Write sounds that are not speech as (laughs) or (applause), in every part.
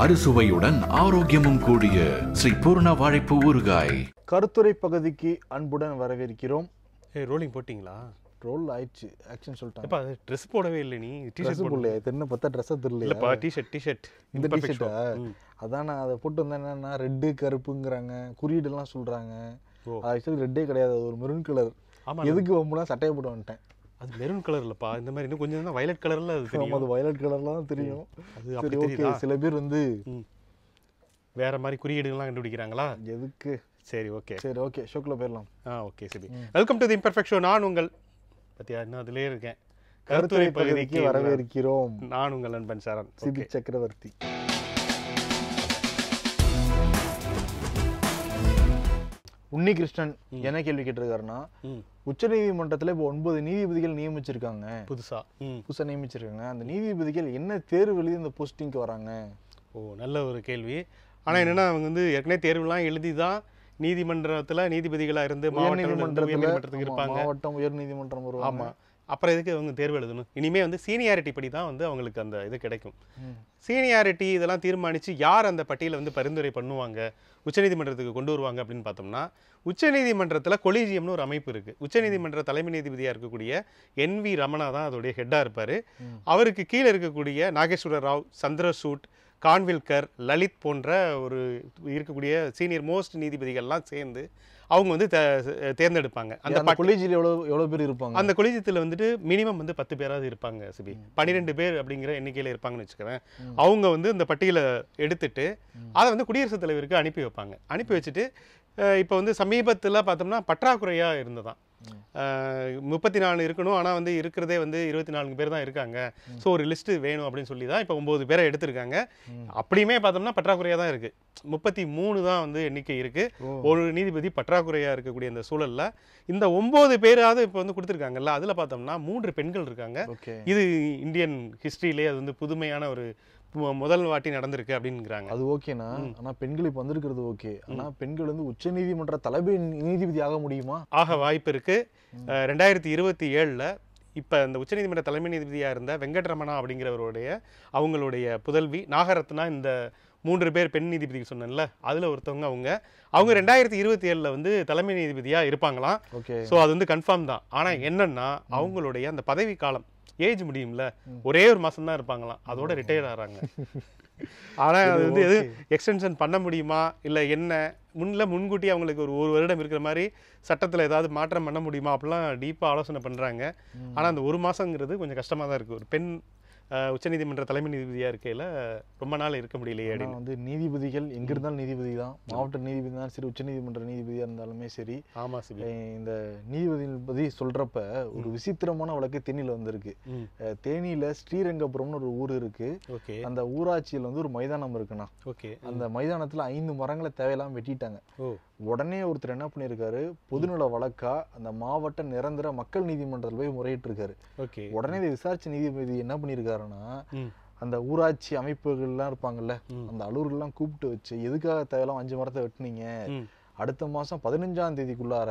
அறுசுவையுடன் ஆரோக்கியமும் கூடிய ஸ்ரீ பூர்ண வாழைப்பு ஊறுகாய் கருத்துரை பகுதிக்கு அன்புடன் வரவேற்கிறோம் ஏய் ரோலிங் போட்டிங்களா ரோல் ஆயிடுச்சு ஆக்ஷன் சொல்லிட்டாங்க அது ட்ரெஸ் போடவே இல்லை நீ டிஷர்ட் போடல தென்ன பார்த்தா ட்ரெஸ் தெரியல இல்லப்பா டிஷர்ட் டிஷர்ட் இந்த டிஷர்ட் அதான் நான் அதை போட்டு வந்தேன் என்னன்னா ரெட்டு கருப்புங்கிறாங்க குறியீடுலாம் சொல்றாங்க ஆக்சுவலி ரெட்டே கிடையாது ஒரு மெரூன் கலர் எதுக்கு வம்புனா சட்டையை போட்டு வந்துட்டேன் அது மெரூன் கலர் இல்லப்பா இந்த மாதிரி இன்னும் கொஞ்சம் தான் வயலட் கலர்ல அது தெரியும் அது வயலட் கலர்ல தான் தெரியும் அது அப்படி ஓகே சில பேர் வந்து வேற மாதிரி குறியீடுகள்லாம் கண்டுபிடிக்கிறாங்களா எதுக்கு சரி ஓகே சரி ஓகே ஷோக்குள்ள போயிடலாம் ஆ ஓகே சரி welcome to the imperfect show நான் உங்கள் பத்தியா இன்னும் அதுலயே இருக்கேன் கருத்துரை பகுதிக்கு வரவேற்கிறோம் நான் உங்கள் நண்பன் சரண் சிபி சக்கரவர்த்தி உன்னி கிருஷ்ணன் என்ன கேள்வி கேட்டிருக்காருன்னா உச்ச நீதிமன்றத்துல இப்ப ஒன்பது நீதிபதிகள் நியமிச்சிருக்காங்க புதுசா புதுசா நியமிச்சிருக்காங்க அந்த நீதிபதிகள் என்ன தேர்வு எழுதி இந்த போஸ்டிங்க்கு வராங்க ஓ நல்ல ஒரு கேள்வி ஆனா என்னன்னா அவங்க வந்து ஏற்கனவே தேர்வுலாம் எழுதி தான் நீதிமன்றத்துல நீதிபதிகளா இருந்து மாவட்ட நீதிமன்றத்துக்கு இருப்பாங்க மாவட்டம் உயர் நீதிமன்றம் வருவாங்க அப்புறம் எதுக்கு இவங்க தேர்வு எழுதணும் இனிமே வந்து சீனியாரிட்டி படி தான் வந்து அவங்களுக்கு அந்த இது கிடைக்கும் சீனியாரிட்டி இதெல்லாம் தீர்மானித்து யார் அந்த பட்டியலை வந்து பரிந்துரை பண்ணுவாங்க உச்சநீதிமன்றத்துக்கு கொண்டு வருவாங்க அப்படின்னு பார்த்தோம்னா உச்சநீதிமன்றத்தில் கொலிஜியம்னு ஒரு அமைப்பு இருக்குது உச்சநீதிமன்ற தலைமை நீதிபதியாக இருக்கக்கூடிய என் வி ரமணா தான் அதோடைய ஹெட்டாக இருப்பார் அவருக்கு கீழே இருக்கக்கூடிய நாகேஸ்வர ராவ் சந்திரசூட் கான்வில்கர் லலித் போன்ற ஒரு இருக்கக்கூடிய சீனியர் மோஸ்ட் நீதிபதிகள்லாம் சேர்ந்து அவங்க வந்து தேர்ந்தெடுப்பாங்க அந்த கொலிஜியில் எவ்வளோ எவ்வளோ பேர் இருப்பாங்க அந்த கொலிஜியத்தில் வந்துட்டு மினிமம் வந்து பத்து பேராவது இருப்பாங்க சிபி பன்னிரெண்டு பேர் அப்படிங்கிற எண்ணிக்கையில் இருப்பாங்கன்னு வச்சுக்கிறேன் அவங்க வந்து இந்த பட்டியலை எடுத்துட்டு அதை வந்து குடியரசுத் தலைவருக்கு அனுப்பி வைப்பாங்க அனுப்பி வச்சுட்டு இப்போ வந்து சமீபத்தில் பார்த்தோம்னா பற்றாக்குறையாக இருந்ததான் முப்பத்தி நாலு இருக்கணும் ஆனால் வந்து இருக்கிறதே வந்து இருபத்தி நாலு பேர் தான் இருக்காங்க ஸோ ஒரு லிஸ்ட்டு வேணும் அப்படின்னு சொல்லி தான் இப்போ ஒம்பது பேரை எடுத்திருக்காங்க அப்படியுமே பார்த்தோம்னா பற்றாக்குறையாக தான் இருக்குது முப்பத்தி மூணு தான் வந்து எண்ணிக்கை இருக்குது ஒரு நீதிபதி பற்றாக்குறையாக இருக்கக்கூடிய இந்த சூழலில் இந்த ஒம்பது பேராவது இப்போ வந்து கொடுத்துருக்காங்கல்ல அதில் பார்த்தோம்னா மூன்று பெண்கள் இருக்காங்க இது இந்தியன் ஹிஸ்ட்ரியிலே அது வந்து புதுமையான ஒரு முதல் வாட்டி நடந்திருக்கு அப்படிங்கிறாங்க அது ஓகேண்ணா ஆனால் பெண்கள் இப்போ வந்திருக்கிறது ஓகே ஆனால் பெண்கள் வந்து உச்ச நீதிமன்ற தலைமை நீதிபதி ஆக முடியுமா ஆக வாய்ப்பு இருக்கு ரெண்டாயிரத்தி இருபத்தி ஏழில் இப்போ இந்த உச்சநீதிமன்ற தலைமை நீதிபதியாக இருந்த வெங்கட்ரமணா அப்படிங்கிறவருடைய அவங்களுடைய புதல்வி நாகரத்னா இந்த மூன்று பேர் பெண் நீதிபதி சொன்னேன்ல அதில் ஒருத்தவங்க அவங்க அவங்க ரெண்டாயிரத்தி இருபத்தி ஏழில் வந்து தலைமை நீதிபதியாக இருப்பாங்களாம் ஓகே ஸோ அது வந்து கன்ஃபார்ம் தான் ஆனால் என்னென்னா அவங்களுடைய அந்த பதவி காலம் ஏஜ் முடியும்ல ஒரே ஒரு மாதம் தான் இருப்பாங்களாம் அதோட ரிட்டையர் ஆகிறாங்க (laughs) ஆனால் அது வந்து எதுவும் எக்ஸ்டென்ஷன் பண்ண முடியுமா இல்லை என்ன முன்ல முன்கூட்டி அவங்களுக்கு ஒரு ஒரு வருடம் இருக்கிற மாதிரி சட்டத்தில் ஏதாவது மாற்றம் பண்ண முடியுமா அப்படிலாம் டீப்பாக ஆலோசனை பண்ணுறாங்க ஆனால் அந்த ஒரு மாதங்கிறது கொஞ்சம் கஷ்டமாக தான் இருக்குது ஒரு பெண் உச்சநீதிமன்ற தலைமை நீதிபதியாக இருக்கையில் ரொம்ப நாள் இருக்க முடியலையே அப்படின்னு வந்து நீதிபதிகள் எங்கே இருந்தாலும் நீதிபதி தான் மாவட்ட நீதிபதி தான் சரி உச்சநீதிமன்ற நீதிபதியாக இருந்தாலுமே சரி ஆமாம் சரி இந்த நீதிபதி பற்றி சொல்கிறப்ப ஒரு விசித்திரமான வழக்கு தேனியில் வந்திருக்கு தேனியில் ஸ்ரீரங்கபுரம்னு ஒரு ஊர் இருக்குது ஓகே அந்த ஊராட்சியில் வந்து ஒரு மைதானம் இருக்குண்ணா ஓகே அந்த மைதானத்தில் ஐந்து மரங்களை தேவையில்லாமல் வெட்டிட்டாங்க உடனே ஒருத்தர் என்ன பண்ணியிருக்காரு பொதுநல வழக்கா அந்த மாவட்ட நிரந்தர மக்கள் நீதிமன்றத்தில் போய் முறையிட்டு ஓகே உடனே இதை விசாரிச்ச நீதிபதி என்ன பண்ணியிருக்காருன்னா அந்த ஊராட்சி அமைப்புகள்லாம் இருப்பாங்கல்ல அந்த அலுவலர்கள்லாம் கூப்பிட்டு வச்சு எதுக்காக தேவையெல்லாம் அஞ்சு மரத்தை வெட்டினீங்க அடுத்த மாசம் பதினஞ்சாம் தேதிக்குள்ளார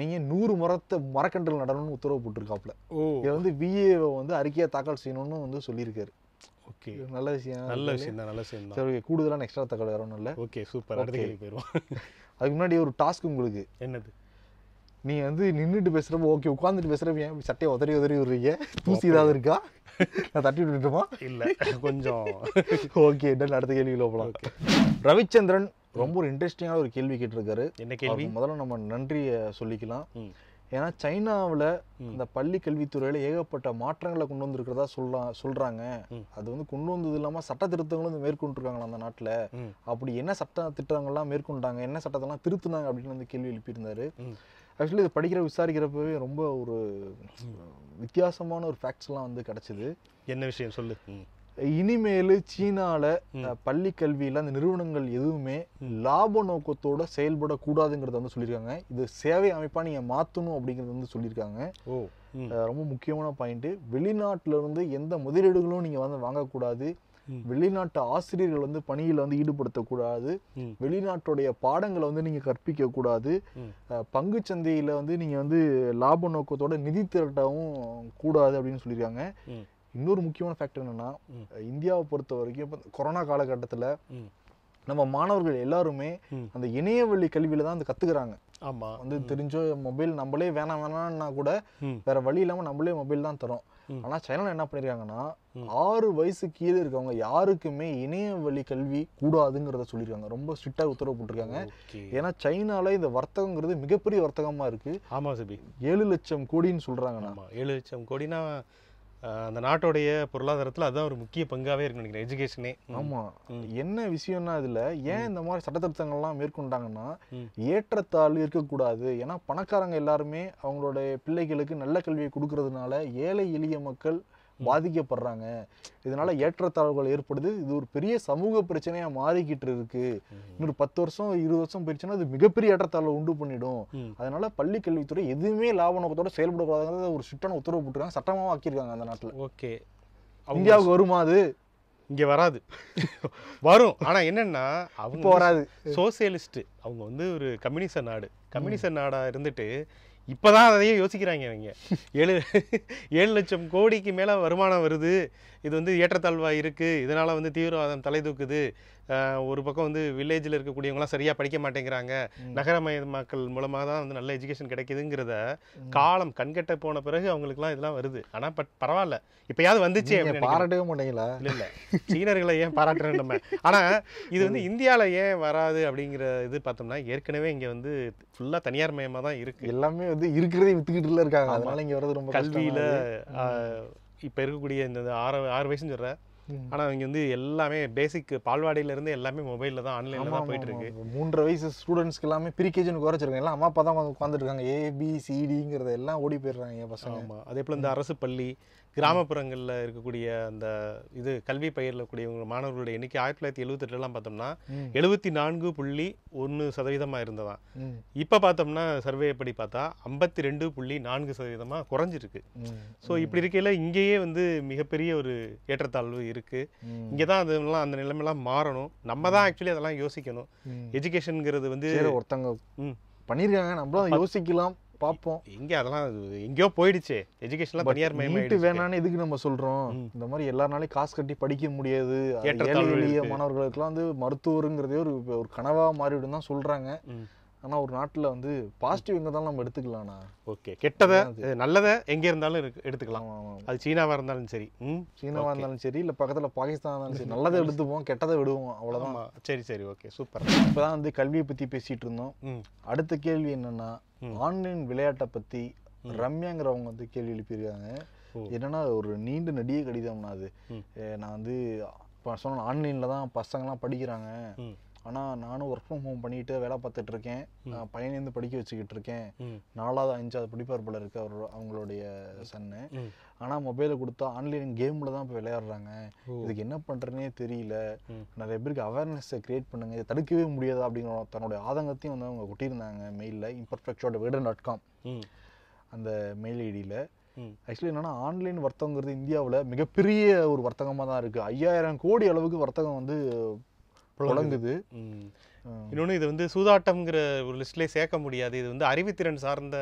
நீங்க நூறு மரத்தை மரக்கன்றுகள் நடணும்னு உத்தரவு போட்டிருக்காப்ல இதை வந்து விஏஓ வந்து அறிக்கையை தாக்கல் செய்யணும்னு வந்து சொல்லியிருக்காரு ஓகே நல்ல விஷயம் நல்ல விஷயம் தான் நல்ல விஷயம் தான் சரி கூடுதலான எக்ஸ்ட்ரா தகவல் வேற ஒன்றும் இல்லை ஓகே சூப்பர் அடுத்த கேள்வி போயிடுவோம் (laughs) அதுக்கு முன்னாடி ஒரு டாஸ்க் உங்களுக்கு என்னது நீ வந்து நின்றுட்டு பேசுகிறப்ப ஓகே உட்காந்துட்டு பேசுகிறப்ப ஏன் சட்டையை உதறி உதறி விடுறீங்க தூசி ஏதாவது இருக்கா நான் தட்டி விட்டுருமா இல்லை கொஞ்சம் ஓகே என்ன அடுத்த கேள்வியில் போகலாம் ரவிச்சந்திரன் ரொம்ப ஒரு இன்ட்ரெஸ்டிங்கான ஒரு கேள்வி கேட்டிருக்காரு என்ன கேள்வி முதல்ல நம்ம நன்றியை சொல்லிக்கலாம் ஏன்னா சைனாவில் இந்த பள்ளி கல்வித்துறையில் ஏகப்பட்ட மாற்றங்களை கொண்டு வந்திருக்கிறதா சொல்லலாம் சொல்கிறாங்க அது வந்து கொண்டு வந்தது இல்லாமல் சட்ட திருத்தங்களும் வந்து அந்த நாட்டில் அப்படி என்ன சட்ட திட்டங்கள்லாம் மேற்கொண்டாங்க என்ன சட்டத்தெல்லாம் திருத்தினாங்க அப்படின்னு வந்து கேள்வி எழுப்பியிருந்தார் ஆக்சுவலி இது படிக்கிற விசாரிக்கிறப்பவே ரொம்ப ஒரு வித்தியாசமான ஒரு ஃபேக்ட்ஸ்லாம் வந்து கிடச்சிது என்ன விஷயம் சொல்லு இனிமேல் சீனாவில் பள்ளி கல்வியில் அந்த நிறுவனங்கள் எதுவுமே லாப நோக்கத்தோட செயல்படக்கூடாதுங்கிறத வந்து சொல்லியிருக்காங்க இது சேவை அமைப்பாக நீங்கள் மாற்றணும் அப்படிங்கிறத வந்து சொல்லியிருக்காங்க ஓ ரொம்ப முக்கியமான பாயிண்ட்டு வெளிநாட்டில் இருந்து எந்த முதலீடுகளும் நீங்கள் வந்து வாங்கக்கூடாது வெளிநாட்டு ஆசிரியர்கள் வந்து பணியில் வந்து ஈடுபடுத்தக்கூடாது வெளிநாட்டுடைய பாடங்களை வந்து நீங்கள் கற்பிக்க கூடாது பங்கு சந்தையில் வந்து நீங்கள் வந்து லாப நோக்கத்தோட நிதி திரட்டவும் கூடாது அப்படின்னு சொல்லியிருக்காங்க இன்னொரு முக்கியமான ஃபேக்டர் என்னன்னா இந்தியாவை பொறுத்த வரைக்கும் இப்போ கொரோனா காலகட்டத்தில் நம்ம மாணவர்கள் எல்லாருமே அந்த இணையவழி கல்வியில தான் வந்து கத்துக்கிறாங்க ஆமா வந்து தெரிஞ்ச மொபைல் நம்மளே வேணாம் வேணாம்னா கூட வேற வழி இல்லாம நம்மளே மொபைல் தான் தரோம் ஆனா சைனால என்ன பண்ணிருக்காங்கன்னா ஆறு வயசு கீழே இருக்கவங்க யாருக்குமே இணைய வழி கல்வி கூடாதுங்கிறத சொல்லியிருக்காங்க ரொம்ப ஸ்ட்ரிக்டா உத்தரவு போட்டிருக்காங்க ஏன்னா சைனால இந்த வர்த்தகங்கிறது மிகப்பெரிய வர்த்தகமா இருக்கு ஆமா சபி ஏழு லட்சம் கோடின்னு சொல்றாங்கண்ணா ஏழு லட்சம் கோடினா அந்த நாட்டோடைய பொருளாதாரத்தில் அதுதான் ஒரு முக்கிய பங்காகவே இருக்குன்னு நினைக்கிறேன் எஜுகேஷனே ஆமாம் என்ன விஷயம்னா இதில் ஏன் இந்த மாதிரி சட்ட திருத்தங்கள்லாம் மேற்கொண்டாங்கன்னா ஏற்றத்தாழ்வு இருக்கக்கூடாது ஏன்னா பணக்காரங்க எல்லாருமே அவங்களுடைய பிள்ளைகளுக்கு நல்ல கல்வியை கொடுக்கறதுனால ஏழை எளிய மக்கள் பாதிக்கப்படுறாங்க இதனால ஏற்றத்தாழ்வுகள் ஏற்படுது இது ஒரு பெரிய சமூக பிரச்சனையா மாறிக்கிட்டு இருக்கு இன்னொரு பத்து வருஷம் இருபது வருஷம் போயிடுச்சுன்னா அது மிகப்பெரிய ஏற்றத்தாழ்வு உண்டு பண்ணிடும் அதனால பள்ளி கல்வித்துறை எதுவுமே லாப நோக்கத்தோட செயல்படக்கூடாது ஒரு சுட்டம் உத்தரவு போட்டுருக்காங்க சட்டமாக ஆக்கியிருக்காங்க அந்த நாட்டில் ஓகே இந்தியாவுக்கு வருமா அது இங்கே வராது வரும் ஆனால் என்னென்னா அவங்க வராது சோசியலிஸ்ட்டு அவங்க வந்து ஒரு கம்யூனிச நாடு கம்யூனிச நாடாக இருந்துட்டு இப்போ தான் அதையே யோசிக்கிறாங்க இவங்க ஏழு ஏழு லட்சம் கோடிக்கு மேலே வருமானம் வருது இது வந்து ஏற்றத்தாழ்வாக இருக்குது இதனால் வந்து தீவிரவாதம் தலை தூக்குது ஒரு பக்கம் வந்து வில்லேஜில் இருக்கக்கூடியவங்களாம் சரியாக படிக்க மாட்டேங்கிறாங்க நகரமய மக்கள் மூலமாக தான் வந்து நல்ல எஜுகேஷன் கிடைக்குதுங்கிறத காலம் கண்கட்ட போன பிறகு அவங்களுக்குலாம் இதெல்லாம் வருது ஆனால் பட் பரவாயில்ல இப்போயாவது வந்துச்சு பாராட்டவே முடியல இல்லை இல்லை சீனர்களை ஏன் பாராட்டுறோம் நம்ம ஆனால் இது வந்து இந்தியாவில் ஏன் வராது அப்படிங்கிற இது பார்த்தோம்னா ஏற்கனவே இங்கே வந்து ஃபுல்லாக தனியார் மயமாக தான் இருக்குது எல்லாமே வந்து இருக்கிறதே வித்துக்கிட்டு இருக்காங்க அதனால இங்கே வர்றது ரொம்ப கல்வியில் இப்போ இருக்கக்கூடிய இந்த ஆறு ஆறு வயசுன்னு சொல்கிற ஆனால் அவங்க வந்து எல்லாமே பேசிக் பால்வாடியிலேருந்து எல்லாமே மொபைலில் தான் ஆன்லைனில் தான் போயிட்டு இருக்கு மூன்று வயசு ஸ்டூடெண்ட்ஸ்க்கு எல்லாமே பிரிகேஜின்னு குறைச்சிருக்காங்க எல்லாம் அம்மா அப்பா தான் உட்காந்துருக்காங்க ஏபிசிடிங்கிறத எல்லாம் ஓடி போயிடுறாங்க என் பசங்க ஆமாம் அதே போல் இந்த அரசு பள்ளி கிராமப்புறங்களில் இருக்கக்கூடிய அந்த இது கல்வி பயிரிடக்கூடிய மாணவர்களுடைய எண்ணிக்கை ஆயிரத்தி தொள்ளாயிரத்தி எல்லாம் பார்த்தோம்னா எழுபத்தி நான்கு புள்ளி ஒன்று சதவீதமாக இருந்ததா இப்போ பார்த்தோம்னா சர்வே எப்படி பார்த்தா ஐம்பத்தி ரெண்டு புள்ளி நான்கு சதவீதமாக குறைஞ்சிருக்கு ஸோ இப்படி இருக்கையில் இங்கேயே வந்து மிகப்பெரிய ஒரு ஏற்றத்தாழ்வு இருக்குது இருக்கு இங்கே தான் அதெல்லாம் அந்த நிலைமைலாம் மாறணும் நம்ம தான் ஆக்சுவலி அதெல்லாம் யோசிக்கணும் எஜுகேஷனுங்கிறது வந்து ஒருத்தங்க பண்ணியிருக்காங்க நம்மளும் யோசிக்கலாம் பார்ப்போம் எங்கே அதெல்லாம் எங்கேயோ போயிடுச்சு எஜுகேஷன்லாம் தனியார் மையம் வேணான்னு எதுக்கு நம்ம சொல்கிறோம் இந்த மாதிரி எல்லா நாளையும் காசு கட்டி படிக்க முடியாது ஏற்ற எளிய மாணவர்களுக்கெல்லாம் வந்து மருத்துவருங்கிறதே ஒரு ஒரு கனவாக மாறிவிடும் தான் சொல்கிறாங்க ஆனால் ஒரு நாட்டில் வந்து பாசிட்டிவ் எங்கே தான் நம்ம எடுத்துக்கலாம்ண்ணா ஓகே கெட்டதை நல்லதை எங்கே இருந்தாலும் எடுத்துக்கலாம் அது சீனாவாக இருந்தாலும் சரி ம் சீனாவாக இருந்தாலும் சரி இல்லை பக்கத்தில் பாகிஸ்தான் இருந்தாலும் சரி நல்லதை எடுத்துப்போம் கெட்டதை விடுவோம் அவ்வளோதான் சரி சரி ஓகே சூப்பர் இப்போ தான் வந்து கல்வியை பற்றி பேசிகிட்டு இருந்தோம் அடுத்த கேள்வி என்னென்னா ஆன்லைன் விளையாட்டை பற்றி ரம்யாங்கிறவங்க வந்து கேள்வி எழுப்பியிருக்காங்க என்னன்னா ஒரு நீண்ட நடிக கடிதம்னா அது நான் வந்து இப்போ சொன்ன ஆன்லைனில் தான் பசங்கள்லாம் படிக்கிறாங்க ஆனால் நானும் ஒர்க் ஃப்ரம் ஹோம் பண்ணிட்டு வேலை பார்த்துட்டு இருக்கேன் பையனேந்து படிக்க வச்சுக்கிட்டு இருக்கேன் நாலாவது அஞ்சாவது படிப்பார் போல இருக்கு அவர் அவங்களுடைய சன்னு ஆனால் மொபைலை கொடுத்தா ஆன்லைன் கேமில் தான் இப்போ விளையாடுறாங்க இதுக்கு என்ன பண்ணுறேனே தெரியல நிறைய பேருக்கு அவேர்னஸை க்ரியேட் பண்ணுங்க இதை தடுக்கவே முடியாது அப்படிங்கிற தன்னுடைய ஆதங்கத்தையும் வந்து அவங்க கொட்டியிருந்தாங்க மெயிலில் இம்பர்ஃபெக்டோட விடன் டாட் காம் அந்த மெயில் ஐடியில் ஆக்சுவலி என்னென்னா ஆன்லைன் வர்த்தகங்கிறது இந்தியாவில் மிகப்பெரிய ஒரு வர்த்தகமாக தான் இருக்குது ஐயாயிரம் கோடி அளவுக்கு வர்த்தகம் வந்து புலங்குது இன்னொன்று இது வந்து சூதாட்டம்ங்கிற ஒரு லிஸ்ட்லேயே சேர்க்க முடியாது இது வந்து அறிவுத்திறன் சார்ந்த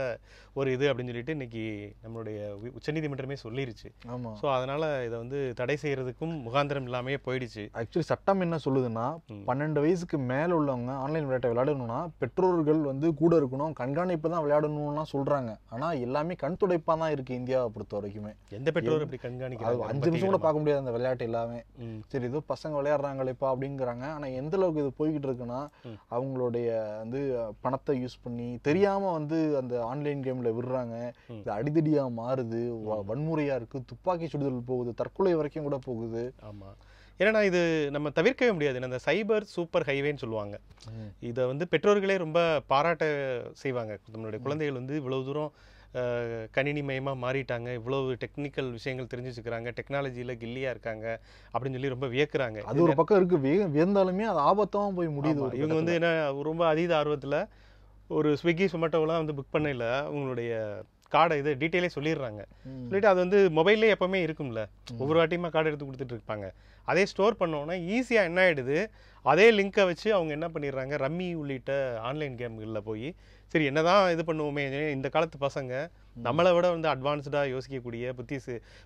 ஒரு இது அப்படின்னு சொல்லிட்டு இன்னைக்கு நம்மளுடைய உச்சநீதிமன்றமே சொல்லிருச்சு ஆமாம் ஸோ அதனால் இதை வந்து தடை செய்கிறதுக்கும் முகாந்திரம் இல்லாமே போயிடுச்சு ஆக்சுவலி சட்டம் என்ன சொல்லுதுன்னா பன்னெண்டு வயசுக்கு மேலே உள்ளவங்க ஆன்லைன் விளையாட்டை விளையாடணும்னா பெற்றோர்கள் வந்து கூட இருக்கணும் கண்காணிப்பு தான் விளையாடணும்லாம் சொல்கிறாங்க ஆனால் எல்லாமே கண் துடைப்பாக தான் இருக்குது இந்தியாவை பொறுத்த வரைக்குமே எந்த பெற்றோர் இப்படி கண்காணிக்கிறது அஞ்சு நிமிஷம் கூட பார்க்க முடியாது அந்த விளையாட்டு எல்லாமே சரி ஏதோ பசங்க விளையாடுறாங்களேப்பா அப்படிங்கிறாங்க ஆனால் எந்த அளவுக்கு இது போய்கிட்டு இருக்குன்னா அவங்களுடைய வந்து பணத்தை யூஸ் பண்ணி தெரியாமல் வந்து அந்த ஆன்லைன் கேமில் விடுறாங்க இது அடிதடியாக மாறுது வன்முறையாக இருக்குது துப்பாக்கி சுடுதல் போகுது தற்கொலை வரைக்கும் கூட போகுது ஆமாம் ஏன்னா இது நம்ம தவிர்க்கவே முடியாது இந்த சைபர் சூப்பர் ஹைவேன்னு சொல்லுவாங்க இதை வந்து பெற்றோர்களே ரொம்ப பாராட்ட செய்வாங்க நம்மளுடைய குழந்தைகள் வந்து இவ்வளோ தூரம் கணினிமயமாக மாறிட்டாங்க இவ்வளோ டெக்னிக்கல் விஷயங்கள் தெரிஞ்சுச்சுக்கிறாங்க டெக்னாலஜியில் கில்லியாக இருக்காங்க அப்படின்னு சொல்லி ரொம்ப வியக்கிறாங்க அது ஒரு பக்கம் இருக்குது வே வியந்தாலுமே அது ஆபத்தாகவும் போய் முடியுது இவங்க வந்து என்ன ரொம்ப அதீத ஆர்வத்தில் ஒரு ஸ்விக்கி சொமேட்டோலாம் வந்து புக் பண்ணல உங்களுடைய கார்டை இது டீட்டெயிலே சொல்லிடுறாங்க சொல்லிட்டு அது வந்து மொபைல்லே எப்பவுமே இருக்கும்ல ஒவ்வொரு வாட்டியுமே கார்டு எடுத்து கொடுத்துட்டு இருப்பாங்க அதே ஸ்டோர் பண்ணோன்னா ஈஸியாக என்ன ஆகிடுது அதே லிங்க்கை வச்சு அவங்க என்ன பண்ணிடுறாங்க ரம்மி உள்ளிட்ட ஆன்லைன் கேம்களில் போய் சரி என்ன தான் இது பண்ணுவோமே இந்த காலத்து பசங்க நம்மளை விட வந்து அட்வான்ஸ்டாக யோசிக்கக்கூடிய புத்தி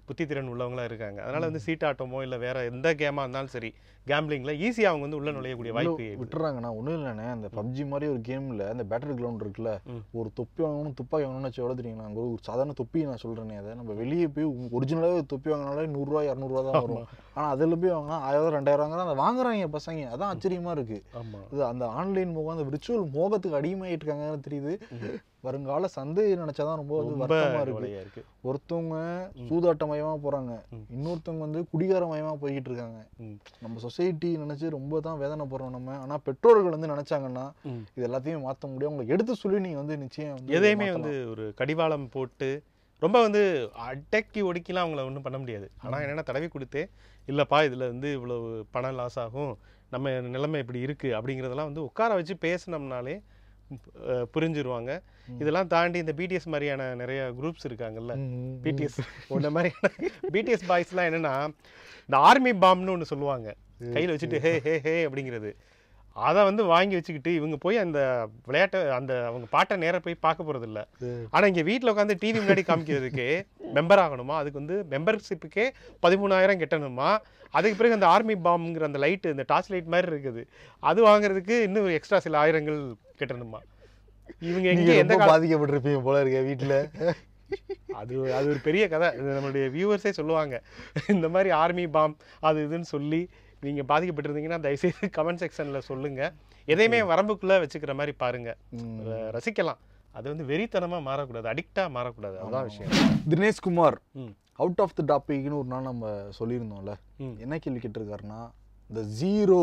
புத்தி திறன் உள்ளவங்களாக இருக்காங்க அதனால் வந்து சீட்டாட்டமோ இல்லை வேறு எந்த கேமாக இருந்தாலும் சரி கேம்பிளிங்கில் ஈஸியாக அவங்க வந்து உள்ளே நுழையக்கூடிய வாய்ப்பு விட்டுறாங்கண்ணா ஒன்றும் இல்லைண்ணே அந்த பப்ஜி மாதிரி ஒரு கேமில் அந்த பேட்டரி கிரவுண்ட் இருக்குல்ல ஒரு தொப்பி வாங்கணும் துப்பாக்கி வாங்கணும்னு வச்சு எவ்வளோ தெரியுங்களா அங்கே ஒரு சாதாரண தொப்பி நான் சொல்கிறேனே அதை நம்ம வெளியே போய் ஒரு தொப்பி வாங்கினாலே நூறுரூவா இரநூறுவா தான் வரும் ஆனால் அதில் போய் வாங்கினா ஆயிரம் ரெண்டாயிரம் தான் அதை வாங்குறாங்க பசங்க அதான் ஆச்சரியமாக இருக்குது இது அந்த ஆன்லைன் முகம் அந்த விர்ச்சுவல் மோகத்துக்கு அடிமையாகிட்டு இருக்காங்கன்னு தெரியுது வருங்கால சந்தையை நினைச்சாதான் ரொம்ப வருத்தமா இருக்கு ஒருத்தவங்க சூதாட்ட மயமா போறாங்க இன்னொருத்தவங்க வந்து குடிகார மயமா போய்கிட்டு இருக்காங்க நம்ம சொசைட்டி நினைச்சு ரொம்ப தான் வேதனை போறோம் நம்ம ஆனா பெற்றோர்கள் வந்து நினைச்சாங்கன்னா இது எல்லாத்தையும் மாத்த முடியும் உங்களை எடுத்து சொல்லி நீங்க வந்து நிச்சயம் எதையுமே வந்து ஒரு கடிவாளம் போட்டு ரொம்ப வந்து அடக்கி ஒடுக்கிலாம் அவங்கள ஒன்றும் பண்ண முடியாது ஆனால் என்னென்ன தடவி கொடுத்து இல்லைப்பா இதில் வந்து இவ்வளோ பணம் லாஸ் ஆகும் நம்ம நிலைமை இப்படி இருக்குது அப்படிங்கிறதெல்லாம் வந்து உட்கார வச்சு பேசினோம்னாலே புரிஞ்சிருவாங்க இதெல்லாம் தாண்டி இந்த பிடிஎஸ் மாதிரியான நிறைய குரூப்ஸ் இருக்காங்கல்ல பிடிஎஸ் உன்ன மாதிரியான பிடிஎஸ் (laughs) பாய்ஸ்லாம் என்னென்னா இந்த ஆர்மி பாம்னு ஒன்று சொல்லுவாங்க கையில் வச்சுட்டு ஹே ஹே ஹே அப்படிங்கிறது அதை வந்து வாங்கி வச்சுக்கிட்டு இவங்க போய் அந்த விளையாட்டை அந்த அவங்க பாட்டை நேராக போய் பார்க்க போகிறது இல்லை ஆனால் இங்கே வீட்டில் உட்காந்து டிவி முன்னாடி காமிக்கிறதுக்கு மெம்பர் ஆகணுமா அதுக்கு வந்து மெம்பர்ஷிப்புக்கே பதிமூணாயிரம் கட்டணுமா அதுக்கு பிறகு அந்த ஆர்மி பாம்ங்கிற அந்த லைட்டு இந்த டார்ச் லைட் மாதிரி இருக்குது அது வாங்குறதுக்கு இன்னும் எக்ஸ்ட்ரா சில ஆயிரங்கள் கட்டணுமா இவங்க எங்க எந்த பாதிக்கப்பட்டிருப்பீங்க போல இருக்க வீட்டில் அது அது ஒரு பெரிய கதை இது நம்மளுடைய வியூவர்ஸே சொல்லுவாங்க இந்த மாதிரி ஆர்மி பாம் அது இதுன்னு சொல்லி நீங்கள் பாதிக்கப்பட்டிருந்தீங்கன்னா தயவுசெய்து கமெண்ட் செக்ஷனில் சொல்லுங்கள் எதையுமே வரம்புக்குள்ளே வச்சுக்கிற மாதிரி பாருங்கள் ரசிக்கலாம் அது வந்து வெறித்தனமாக மாறக்கூடாது அடிக்டா மாறக்கூடாது அதான் விஷயம் தினேஷ்குமார் அவுட் ஆஃப் த டாபிக்னு ஒரு நாள் நம்ம சொல்லியிருந்தோம்ல என்ன கேள்வி கேட்டிருக்காருன்னா இந்த ஜீரோ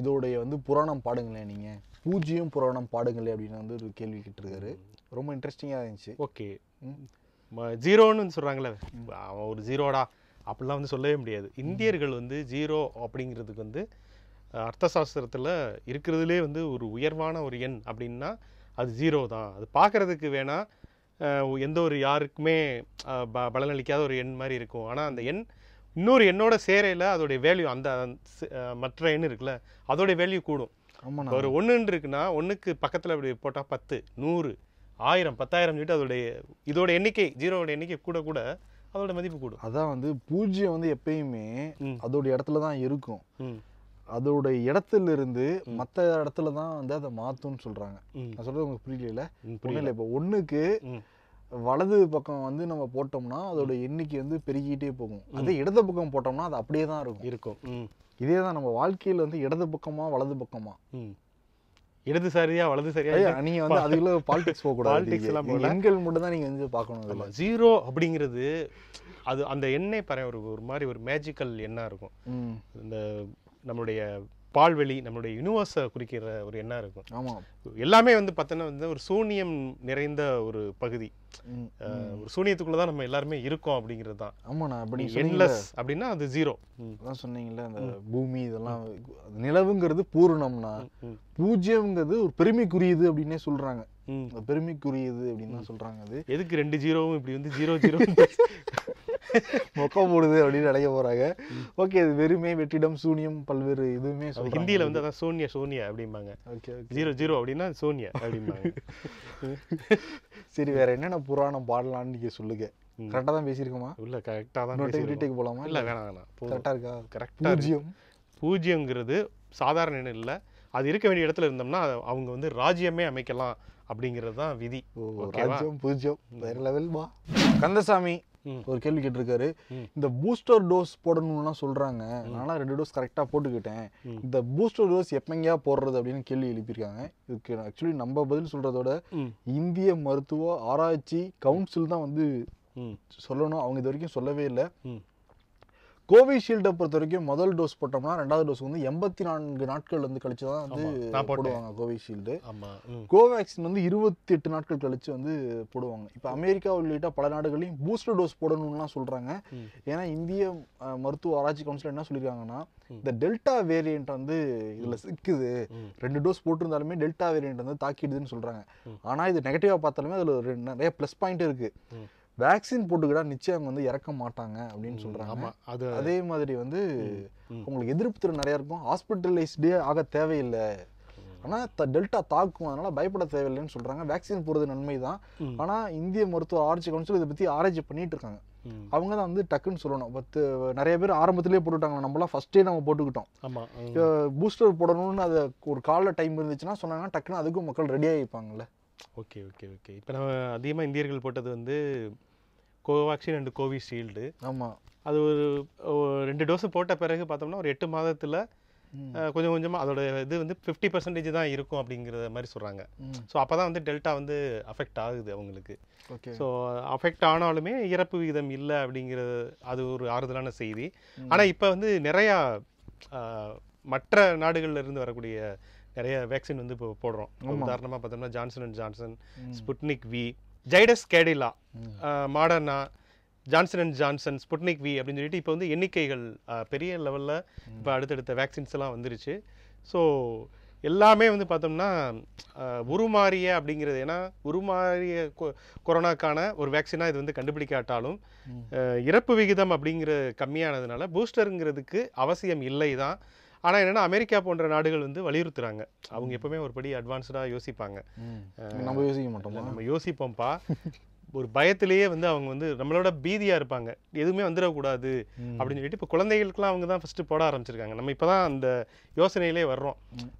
இதோடைய வந்து புராணம் பாடுங்களேன் நீங்கள் பூஜ்ஜியம் புராணம் பாடுங்களே அப்படின்னு வந்து ஒரு கேள்வி கேட்டிருக்காரு ரொம்ப இன்ட்ரெஸ்டிங்காக இருந்துச்சு ஓகே ஜீரோன்னு சொல்கிறாங்களே அவன் ஒரு ஜீரோடா அப்படிலாம் வந்து சொல்லவே முடியாது இந்தியர்கள் வந்து ஜீரோ அப்படிங்கிறதுக்கு வந்து அர்த்த சாஸ்திரத்தில் இருக்கிறதுலே வந்து ஒரு உயர்வான ஒரு எண் அப்படின்னா அது ஜீரோ தான் அது பார்க்குறதுக்கு வேணால் எந்த ஒரு யாருக்குமே பலனளிக்காத ஒரு எண் மாதிரி இருக்கும் ஆனால் அந்த எண் இன்னொரு என்னோட சேரையில் அதோடைய வேல்யூ அந்த மற்ற எண் இருக்குல்ல அதோடைய வேல்யூ கூடும் ஒரு ஒன்றுன்னு இருக்குன்னா ஒன்றுக்கு பக்கத்தில் அப்படி போட்டால் பத்து நூறு ஆயிரம் பத்தாயிரம் சொல்லிட்டு அதோடைய இதோட எண்ணிக்கை ஜீரோவோட எண்ணிக்கை கூட கூட அதோட மதிப்பு கூடும் அதான் வந்து பூஜ்ஜியம் வந்து எப்பயுமே அதோட இடத்துல தான் இருக்கும் அதோட இடத்துல இருந்து மற்ற இடத்துல தான் வந்து அதை மாத்தும்னு சொல்றாங்க நான் சொல்றது உங்களுக்கு புரியல புரியல இப்போ ஒன்றுக்கு வலது பக்கம் வந்து நம்ம போட்டோம்னா அதோட எண்ணிக்கை வந்து பெருகிட்டே போகும் அது இடது பக்கம் போட்டோம்னா அது அப்படியே தான் இருக்கும் இருக்கும் இதே தான் நம்ம வாழ்க்கையில் வந்து இடது பக்கமா வலது பக்கமா வலது வலதுசாரியா நீங்க வந்து அதுல பாலிடிக்ஸ் போக கூடாது பாலிடிக்ஸ் எல்லாம் எண்கள் மட்டும் தான் நீங்க வந்து பார்க்கணும் அதுல ஜீரோ அப்படிங்கிறது அது அந்த எண்ணெய் பாரு ஒரு ஒரு மாதிரி ஒரு மேஜிக்கல் எண்ணா இருக்கும் இந்த நம்மளுடைய பால்வெளி நம்மளுடைய யூனிவர்ஸை குறிக்கிற ஒரு எண்ணம் இருக்கும் ஆமாம் எல்லாமே வந்து பார்த்தோன்னா வந்து ஒரு சூனியம் நிறைந்த ஒரு பகுதி ஒரு சூனியத்துக்குள்ள தான் நம்ம எல்லாருமே இருக்கோம் அப்படிங்கிறது தான் ஆமாண்ணா அப்படி எண்ட்லெஸ் அப்படின்னா அது ஜீரோ அதான் சொன்னீங்கல்ல அந்த பூமி இதெல்லாம் நிலவுங்கிறது பூரணம்னா பூஜ்யம்ங்கிறது ஒரு பெருமைக்குரியது அப்படின்னே சொல்கிறாங்க பெருமைக்குரியது அப்படின்னு தான் சொல்கிறாங்க அது எதுக்கு ரெண்டு ஜீரோவும் இப்படி வந்து ஜீரோ ஜீரோ மொக்க போடுது அப்படின்னு அடைய போகிறாங்க ஓகே இது வெறுமை வெற்றிடம் சூனியம் பல்வேறு இதுவுமே ஹிந்தியில வந்து அதான் சோனியா சோனியா அப்படிம்பாங்க ஜீரோ ஜீரோ அப்படின்னா சோனியா அப்படிம்பாங்க சரி வேற என்னென்ன புராணம் பாடலான்னு நீங்கள் சொல்லுங்க கரெக்டாக தான் பேசியிருக்கோமா இல்லை கரெக்டாக தான் வீட்டுக்கு போகலாமா இல்லை வேணாம் வேணாம் கரெக்டாக இருக்கா கரெக்டாக பூஜ்ஜியம் பூஜ்ஜியங்கிறது சாதாரண இல்லை அது இருக்க வேண்டிய இடத்துல இருந்தோம்னா அவங்க வந்து ராஜ்யமே அமைக்கலாம் அப்படிங்கிறது தான் விதி பூஜ்யம் வேற வா கந்தசாமி ஒரு கேள்வி கேட்டிருக்காரு இந்த பூஸ்டர் டோஸ் போடணும்லாம் சொல்றாங்க நானும் ரெண்டு டோஸ் கரெக்டாக போட்டுக்கிட்டேன் இந்த பூஸ்டர் டோஸ் எப்பங்கயா போடுறது அப்படின்னு கேள்வி எழுப்பியிருக்காங்க இதுக்கு ஆக்சுவலி நம்ம பதில் சொல்றதோட இந்திய மருத்துவ ஆராய்ச்சி கவுன்சில் தான் வந்து சொல்லணும் அவங்க இது வரைக்கும் சொல்லவே இல்லை கோவிஷீல்டை பொறுத்த வரைக்கும் முதல் டோஸ் போட்டோம்னா ரெண்டாவது டோஸ் வந்து எண்பத்தி நான்கு நாட்கள் வந்து கழிச்சு தான் வந்து போடுவாங்க கோவிஷீல்டு கோவேக்சின் வந்து இருபத்தி எட்டு நாட்கள் கழிச்சு வந்து போடுவாங்க இப்போ அமெரிக்கா உள்ளிட்ட பல நாடுகளையும் பூஸ்டர் டோஸ் போடணும்லாம் சொல்கிறாங்க ஏன்னா இந்திய மருத்துவ ஆராய்ச்சி கவுன்சில் என்ன சொல்லியிருக்காங்கன்னா இந்த டெல்டா வேரியண்ட் வந்து இதில் சிக்குது ரெண்டு டோஸ் போட்டிருந்தாலுமே டெல்டா வேரியன்ட் வந்து தாக்கிடுதுன்னு சொல்கிறாங்க ஆனால் இது நெகட்டிவாக பார்த்தாலுமே அதில் நிறைய ப்ளஸ் பாயிண்ட் இருக்குது வேக்சின் போட்டுக்கிட்டா நிச்சயம் வந்து இறக்க மாட்டாங்க அப்படின்னு சொல்கிறாங்க ஆமாம் அது அதே மாதிரி வந்து உங்களுக்கு எதிர்ப்பு திறன் நிறையா இருக்கும் ஹாஸ்பிட்டலைஸ்டே ஆக தேவையில்லை ஆனால் டெல்டா தாக்கும் அதனால் பயப்பட தேவையில்லைன்னு சொல்கிறாங்க வேக்சின் போடுறது நன்மை தான் ஆனால் இந்திய மருத்துவ ஆராய்ச்சி கவுன்சில் இதை பற்றி ஆராய்ச்சி பண்ணிட்டு இருக்காங்க அவங்க தான் வந்து டக்குன்னு சொல்லணும் பத்து நிறைய பேர் ஆரம்பத்திலே போட்டுட்டாங்க நம்மளாம் ஃபஸ்ட்டே நம்ம போட்டுக்கிட்டோம் பூஸ்டர் போடணும்னு அதை ஒரு கால டைம் இருந்துச்சுன்னா சொன்னாங்கன்னா டக்குன்னு அதுக்கும் மக்கள் ஆகிப்பாங்கல்ல ஓகே ஓகே ஓகே இப்போ நம்ம அதிகமாக இந்தியர்கள் போட்டது வந்து கோவாக்சின் அண்ட் கோவிஷீல்டு ஆமாம் அது ஒரு ரெண்டு டோஸ் போட்ட பிறகு பார்த்தோம்னா ஒரு எட்டு மாதத்தில் கொஞ்சம் கொஞ்சமாக அதோட இது வந்து ஃபிஃப்டி பர்சன்டேஜ் தான் இருக்கும் அப்படிங்கிற மாதிரி சொல்கிறாங்க ஸோ அப்போ தான் வந்து டெல்டா வந்து அஃபெக்ட் ஆகுது அவங்களுக்கு ஸோ அஃபெக்ட் ஆனாலுமே இறப்பு விகிதம் இல்லை அப்படிங்கிறது அது ஒரு ஆறுதலான செய்தி ஆனால் இப்போ வந்து நிறையா மற்ற நாடுகளில் இருந்து வரக்கூடிய நிறைய வேக்சின் வந்து இப்போ போடுறோம் உதாரணமாக பார்த்தோம்னா Johnson and Johnson Sputnik V Zydus Cadila Moderna Johnson and Johnson Sputnik V அப்படின்னு சொல்லிட்டு இப்போ வந்து எண்ணிக்கைகள் பெரிய லெவலில் இப்போ அடுத்தடுத்த வேக்சின்ஸ் எல்லாம் வந்துருச்சு ஸோ எல்லாமே வந்து பார்த்தோம்னா உருமாறிய அப்படிங்கிறது ஏன்னா உருமாறிய கொரோனாக்கான ஒரு வேக்சினாக இது வந்து கண்டுபிடிக்காட்டாலும் இறப்பு விகிதம் அப்படிங்கிற கம்மியானதுனால பூஸ்டருங்கிறதுக்கு அவசியம் இல்லை தான் ஆனால் என்னென்னா அமெரிக்கா போன்ற நாடுகள் வந்து வலியுறுத்துறாங்க அவங்க எப்பவுமே ஒரு படி அட்வான்ஸ்டாக யோசிப்பாங்க நம்ம யோசிக்க மாட்டோம் நம்ம யோசிப்போம்ப்பா ஒரு பயத்திலேயே வந்து அவங்க வந்து நம்மளோட பீதியாக இருப்பாங்க எதுவுமே வந்துடக்கூடாது அப்படின்னு சொல்லிட்டு இப்போ குழந்தைகளுக்குலாம் அவங்க தான் ஃபஸ்ட்டு போட ஆரம்பிச்சிருக்காங்க நம்ம இப்போ தான் அந்த யோசனையிலே வர்றோம்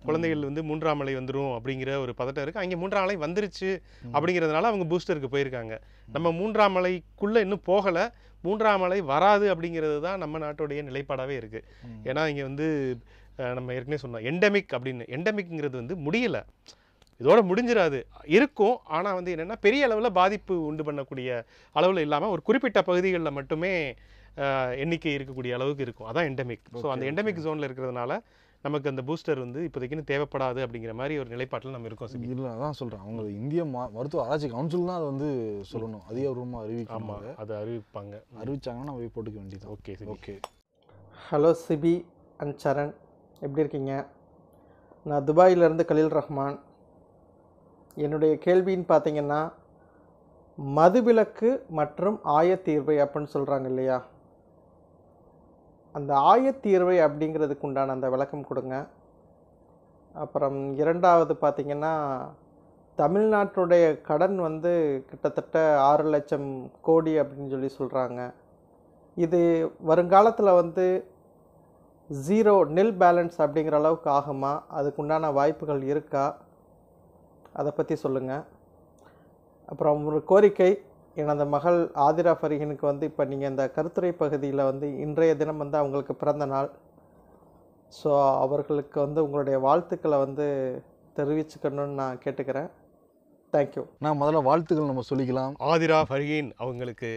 குழந்தைகள் வந்து மூன்றாம் மலை வந்துடும் அப்படிங்கிற ஒரு பதட்டம் இருக்குது அங்கே மூன்றாம் மலை வந்துருச்சு அப்படிங்கிறதுனால அவங்க பூஸ்டருக்கு போயிருக்காங்க நம்ம மூன்றாம் மலைக்குள்ளே இன்னும் போகலை மூன்றாம் அலை வராது அப்படிங்கிறது தான் நம்ம நாட்டுடைய நிலைப்பாடாகவே இருக்குது ஏன்னா இங்கே வந்து நம்ம ஏற்கனவே சொன்னோம் எண்டமிக் அப்படின்னு எண்டமிக்ங்கிறது வந்து முடியலை இதோட முடிஞ்சிடாது இருக்கும் ஆனால் வந்து என்னென்னா பெரிய அளவில் பாதிப்பு உண்டு பண்ணக்கூடிய அளவில் இல்லாமல் ஒரு குறிப்பிட்ட பகுதிகளில் மட்டுமே எண்ணிக்கை இருக்கக்கூடிய அளவுக்கு இருக்கும் அதான் எண்டமிக் ஸோ அந்த எண்டமிக் ஜோனில் இருக்கிறதுனால நமக்கு அந்த பூஸ்டர் வந்து இப்போதைக்குன்னு தேவைப்படாது அப்படிங்கிற மாதிரி ஒரு நிலைப்பாட்டில் நம்ம இருக்கோம் சார் இல்லை அதான் சொல்கிறேன் அவங்க இந்திய மருத்துவ ஆராய்ச்சி கவுன்சில் தான் அதை வந்து சொல்லணும் அதே அதிகாரூபமாக அறிவிக்காமல் அதை அறிவிப்பாங்க அறிவிச்சாங்கன்னா நம்ம போட்டுக்க வேண்டியது okay okay hello Sibi and Saran எப்படி இருக்கீங்க நான் துபாயிலிருந்து கலீல் ரஹ்மான் என்னுடைய கேள்வின்னு பார்த்தீங்கன்னா மதுவிலக்கு மற்றும் ஆயத்தீர்வை அப்படின்னு சொல்கிறாங்க இல்லையா அந்த ஆயத்தீர்வை அப்படிங்கிறதுக்கு உண்டான அந்த விளக்கம் கொடுங்க அப்புறம் இரண்டாவது பார்த்திங்கன்னா தமிழ்நாட்டினுடைய கடன் வந்து கிட்டத்தட்ட ஆறு லட்சம் கோடி அப்படின்னு சொல்லி சொல்கிறாங்க இது வருங்காலத்தில் வந்து ஜீரோ நில் பேலன்ஸ் அப்படிங்கிற அளவுக்கு ஆகுமா அதுக்குண்டான வாய்ப்புகள் இருக்கா அதை பற்றி சொல்லுங்கள் அப்புறம் ஒரு கோரிக்கை எனது மகள் ஆதிரா ஃபரிகனுக்கு வந்து இப்போ நீங்கள் இந்த கருத்துரை பகுதியில் வந்து இன்றைய தினம் வந்து அவங்களுக்கு பிறந்த நாள் ஸோ அவர்களுக்கு வந்து உங்களுடைய வாழ்த்துக்களை வந்து தெரிவிச்சுக்கணும்னு நான் கேட்டுக்கிறேன் தேங்க்யூ நான் முதல்ல வாழ்த்துக்கள் நம்ம சொல்லிக்கலாம் ஆதிரா ஃபரிஹின் அவங்களுக்கு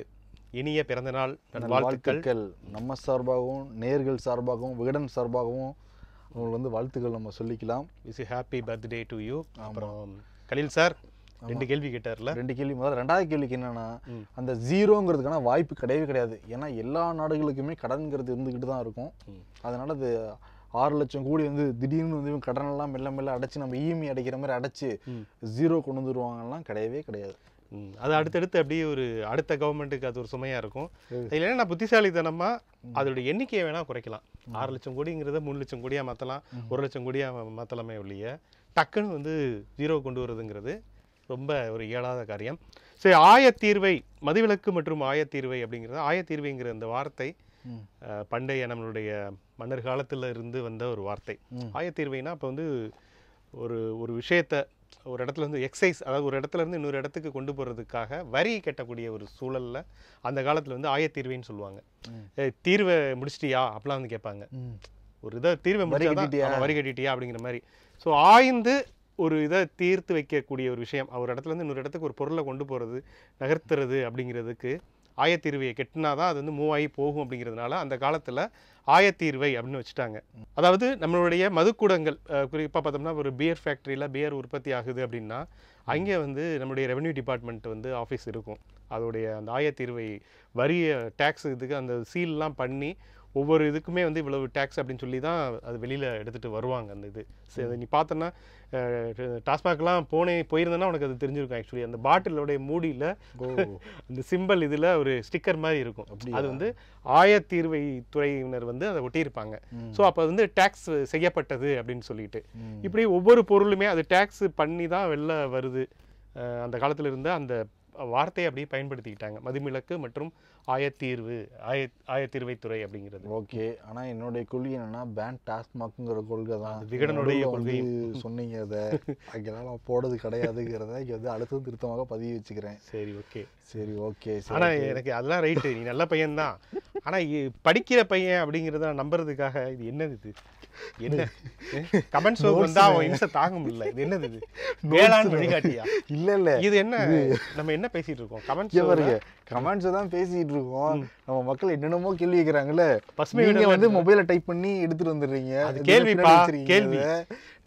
இனிய பிறந்தநாள் வாழ்த்துக்கள் நம்ம சார்பாகவும் நேர்கள் சார்பாகவும் விகடன் சார்பாகவும் அவங்களுக்கு வந்து வாழ்த்துக்கள் நம்ம சொல்லிக்கலாம் is happy birthday to you அப்புறம் கலில் சார் ரெண்டு கேள்வி கேட்டார்ல ரெண்டு கேள்வி முதல்ல ரெண்டாவது கேள்விக்கு என்னன்னா அந்த ஜீரோங்கிறதுக்கான வாய்ப்பு கிடையவே கிடையாது ஏன்னா எல்லா நாடுகளுக்குமே கடன்கிறது இருந்துக்கிட்டு தான் இருக்கும் அதனால அது ஆறு லட்சம் கோடி வந்து திடீர்னு வந்து கடன் எல்லாம் மெல்ல மெல்ல அடைச்சு நம்ம இஎம்ஐ e அடைக்கிற மாதிரி அடைச்சு ஜீரோ கொண்டு வந்துருவாங்கலாம் கிடையவே கிடையாது அது அடுத்தடுத்து அப்படியே ஒரு அடுத்த கவர்மெண்ட்டுக்கு அது ஒரு சுமையாக இருக்கும் இல்லைன்னா நான் புத்திசாலித்தனமாக அதோட எண்ணிக்கையை வேணால் குறைக்கலாம் ஆறு லட்சம் கோடிங்கிறத மூணு லட்சம் கோடியாக மாற்றலாம் ஒரு லட்சம் கோடியாக மாற்றலாமே ஒழிய டக்குன்னு வந்து ஜீரோ கொண்டு வரதுங்கிறது ரொம்ப ஒரு இயலாத காரியம் சரி ஆயத்தீர்வை மதிவிலக்கு மற்றும் ஆயத்தீர்வை அப்படிங்கிறது ஆயத்தீர்வைங்கிற அந்த வார்த்தை பண்டைய நம்மளுடைய மன்னர் காலத்தில் இருந்து வந்த ஒரு வார்த்தை ஆயத்தீர்வைனா இப்போ வந்து ஒரு ஒரு விஷயத்தை ஒரு இடத்துல இருந்து எக்ஸைஸ் அதாவது ஒரு இடத்துல இருந்து இன்னொரு இடத்துக்கு கொண்டு போகிறதுக்காக வரி கட்டக்கூடிய ஒரு சூழலில் அந்த காலத்தில் வந்து ஆயத்தீர்வைன்னு சொல்லுவாங்க தீர்வை முடிச்சிட்டியா அப்படிலாம் வந்து கேட்பாங்க ஒரு இதை தீர்வை முடிச்சாதான் வரி கட்டிட்டியா அப்படிங்கிற மாதிரி ஸோ ஆய்ந்து ஒரு இதை தீர்த்து வைக்கக்கூடிய ஒரு விஷயம் அவர் இருந்து இன்னொரு இடத்துக்கு ஒரு பொருளை கொண்டு போகிறது நகர்த்துறது அப்படிங்கிறதுக்கு ஆயத்தீர்வையை கெட்டினா தான் அது வந்து மூவாகி போகும் அப்படிங்கிறதுனால அந்த காலத்தில் ஆயத்தீர்வை அப்படின்னு வச்சுட்டாங்க அதாவது நம்மளுடைய மதுக்கூடங்கள் குறிப்பாக பார்த்தோம்னா ஒரு பியர் ஃபேக்ட்ரியில் பியர் உற்பத்தி ஆகுது அப்படின்னா அங்கே வந்து நம்மளுடைய ரெவன்யூ டிபார்ட்மெண்ட் வந்து ஆஃபீஸ் இருக்கும் அதோடைய அந்த ஆயத்தீர்வை வரிய டேக்ஸ் இதுக்கு அந்த சீல்லாம் பண்ணி ஒவ்வொரு இதுக்குமே வந்து இவ்வளவு டேக்ஸ் அப்படின்னு சொல்லி தான் அது வெளியில் எடுத்துகிட்டு வருவாங்க அந்த இது சரி நீ பார்த்தோன்னா டாஸ்மாக்லாம் போனே போயிருந்தேன்னா உனக்கு அது தெரிஞ்சிருக்கும் ஆக்சுவலி அந்த பாட்டிலோடைய மூடியில் (laughs) அந்த சிம்பிள் இதில் ஒரு ஸ்டிக்கர் மாதிரி இருக்கும் அது வந்து ஆயத்தீர்வை துறையினர் வந்து அதை ஒட்டியிருப்பாங்க ஸோ அப்போ வந்து டேக்ஸ் செய்யப்பட்டது அப்படின்னு சொல்லிட்டு இப்படி ஒவ்வொரு பொருளுமே அது டேக்ஸ் பண்ணி தான் வெளில வருது அந்த காலத்தில் இருந்த அந்த வார்த்தையை அப்படியே பயன்படுத்திக்கிட்டாங்க மதுமிலக்கு மற்றும் ஆயத்தீர்வு ஆய ஆயத்தீர்வைத்துறை அப்படிங்கிறது ஓகே ஆனால் என்னுடைய கொள்கை என்னென்னா பேன் டாஸ்மாக்ங்கிற கொள்கை தான் விகடனுடைய கொள்கை சொன்னீங்க அதை அங்கெல்லாம் நான் போடுறது கிடையாதுங்கிறத இங்கே வந்து அடுத்தது திருத்தமாக பதிவு வச்சுக்கிறேன் சரி ஓகே சரி ஓகே ஆனால் எனக்கு அதெல்லாம் ரைட்டு நீ நல்ல பையன் தான் ஆனால் படிக்கிற பையன் அப்படிங்கிறத நான் நம்புறதுக்காக இது என்னது இது என்ன கமெண்ட்ஸ் வந்தா அவன் இன்ச தாங்க முடியல இது என்னது இது வேளாண் வழிகாட்டியா இல்ல இல்ல இது என்ன நம்ம என்ன பேசிட்டு இருக்கோம் கமெண்ட்ஸ் கமெண்ட்ஸ் தான் பேசிட்டு கொடுத்துருக்கோம் நம்ம மக்கள் என்னென்னமோ கேள்வி கேட்குறாங்கல்ல நீங்க வந்து மொபைலை டைப் பண்ணி எடுத்துட்டு வந்துடுறீங்க கேள்வி கேள்வி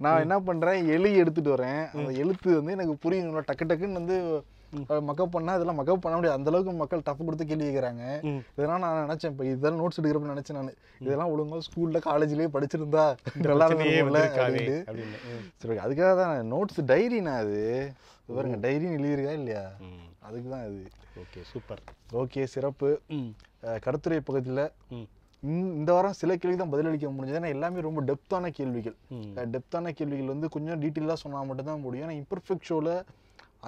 நான் என்ன பண்றேன் எலி எடுத்துட்டு வரேன் அந்த எழுத்து வந்து எனக்கு புரியும் டக்கு டக்குன்னு வந்து மக்கப் பண்ணா இதெல்லாம் மக்கப் பண்ண முடியாது அந்த அளவுக்கு மக்கள் டஃப் கொடுத்து கேள்வி கேட்குறாங்க இதெல்லாம் நான் நினைச்சேன் இப்போ இதெல்லாம் நோட்ஸ் எடுக்கிறப்ப நினைச்சேன் நான் இதெல்லாம் ஒழுங்கா ஸ்கூல்ல காலேஜ்லயே படிச்சிருந்தா நல்லா சரி அதுக்காக தான் நோட்ஸ் டைரி நான் அது பாருங்க டைரின்னு எழுதியிருக்கா இல்லையா அதுக்கு தான் இது ஓகே சூப்பர் ஓகே சிறப்பு கடத்துறை பகுதியில் இந்த வாரம் சில கேள்வி தான் பதிலளிக்க முடிஞ்சது ஏன்னா எல்லாமே ரொம்ப டெப்த்தான கேள்விகள் டெப்த்தான கேள்விகள் வந்து கொஞ்சம் டீட்டெயிலாக சொன்னால் மட்டும்தான் முடியும் ஏன்னா இம்பர்ஃபெக்ட் ஷோவில்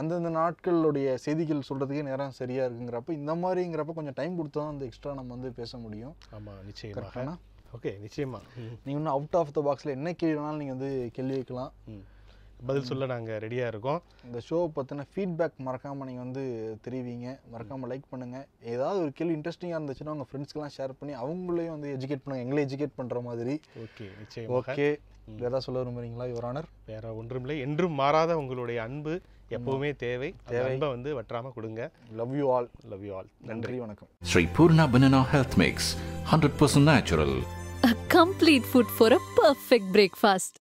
அந்தந்த நாட்களுடைய செய்திகள் சொல்கிறதுக்கே நேரம் சரியாக இருக்குங்கிறப்ப இந்த மாதிரிங்கிறப்ப கொஞ்சம் டைம் கொடுத்து தான் அந்த எக்ஸ்ட்ரா நம்ம வந்து பேச முடியும் ஆமாம் நிச்சயமாக ஓகே நிச்சயமாக நீங்கள் இன்னும் அவுட் ஆஃப் த பாக்ஸில் என்ன கேள்வி வேணாலும் நீங்கள் வந்து கேள்வி வைக்கலாம் பதில் சொல்ல நாங்கள் ரெடியாக இருக்கோம் இந்த ஷோவை பற்றின ஃபீட்பேக் மறக்காமல் நீங்கள் வந்து தெரிவிங்க மறக்காமல் லைக் பண்ணுங்கள் ஏதாவது ஒரு கேள்வி இன்ட்ரெஸ்டிங்காக இருந்துச்சுன்னா உங்கள் ஃப்ரெண்ட்ஸ்க்கெலாம் ஷேர் பண்ணி அவங்களையும் வந்து எஜுகேட் பண்ணுங்கள் எங்களை எஜுகேட் பண்ணுற மாதிரி ஓகே நிச்சயம் ஓகே வேறு சொல்ல விரும்புகிறீங்களா யுவரானர் வேற ஒன்றுமில்லை என்றும் மாறாத உங்களுடைய அன்பு எப்பவுமே தேவை தேவை வந்து வற்றாம கொடுங்க love you all love you all நன்றி வணக்கம் Sri Poorna banana health mix hundred percent natural complete food for for a perfect